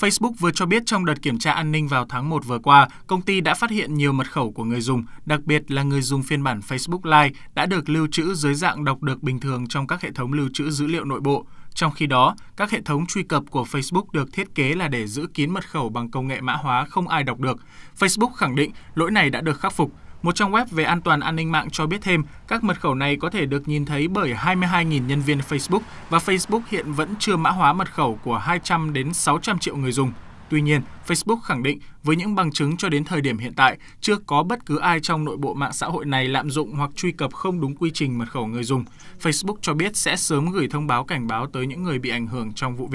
Facebook vừa cho biết trong đợt kiểm tra an ninh vào tháng 1 vừa qua, công ty đã phát hiện nhiều mật khẩu của người dùng, đặc biệt là người dùng phiên bản Facebook Live đã được lưu trữ dưới dạng đọc được bình thường trong các hệ thống lưu trữ dữ liệu nội bộ. Trong khi đó, các hệ thống truy cập của Facebook được thiết kế là để giữ kín mật khẩu bằng công nghệ mã hóa không ai đọc được. Facebook khẳng định lỗi này đã được khắc phục. Một trang web về an toàn an ninh mạng cho biết thêm, các mật khẩu này có thể được nhìn thấy bởi 22.000 nhân viên Facebook và Facebook hiện vẫn chưa mã hóa mật khẩu của 200 đến 600 triệu người dùng. Tuy nhiên, Facebook khẳng định với những bằng chứng cho đến thời điểm hiện tại, chưa có bất cứ ai trong nội bộ mạng xã hội này lạm dụng hoặc truy cập không đúng quy trình mật khẩu người dùng. Facebook cho biết sẽ sớm gửi thông báo cảnh báo tới những người bị ảnh hưởng trong vụ việc.